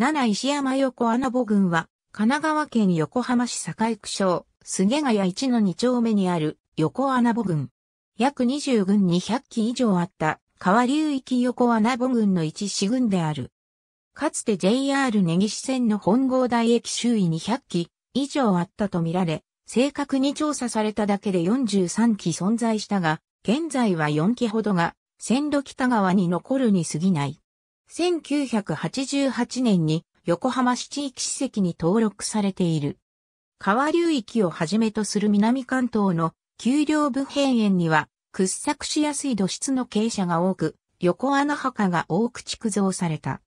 7石山横穴母群は、神奈川県横浜市栄区省、菅谷一の2丁目にある横穴母群。約20群200基以上あった川流域横穴母群の一市群である。かつて JR 根岸線の本郷台駅周囲200基以上あったとみられ、正確に調査されただけで43基存在したが、現在は4基ほどが、線路北側に残るに過ぎない。1988年に横浜市地域史跡に登録されている。川流域をはじめとする南関東の丘陵部平原には掘削しやすい土質の傾斜が多く、横穴墓が多く築造された。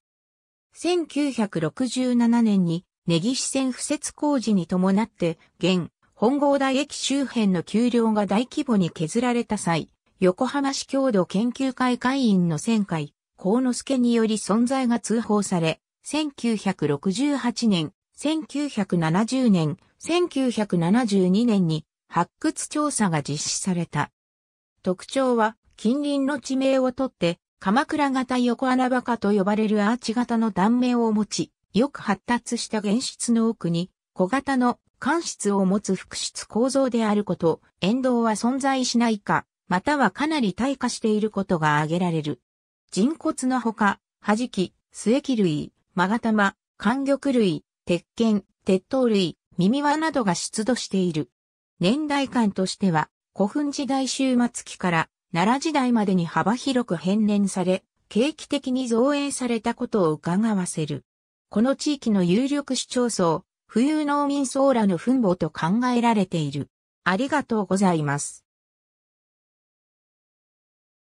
1967年に根岸線敷設工事に伴って、現、本郷台駅周辺の丘陵が大規模に削られた際、横浜市郷土研究会会員の1000回、幸之助により存在が通報され、1968年、1970年、1972年に発掘調査が実施された。特徴は近隣の地名をとって鎌倉型横穴場化と呼ばれるアーチ型の断面を持ち、よく発達した原質の奥に小型の間質を持つ複質構造であること、沿道は存在しないか、またはかなり退化していることが挙げられる。人骨のほか、弾き、末木類、勾玉、寒玉類、鉄剣、鉄塔類、耳輪などが出土している。年代間としては、古墳時代終末期から奈良時代までに幅広く変年され、定期的に造営されたことを伺わせる。この地域の有力市町村、富裕農民層らの墳墓と考えられている。ありがとうございます。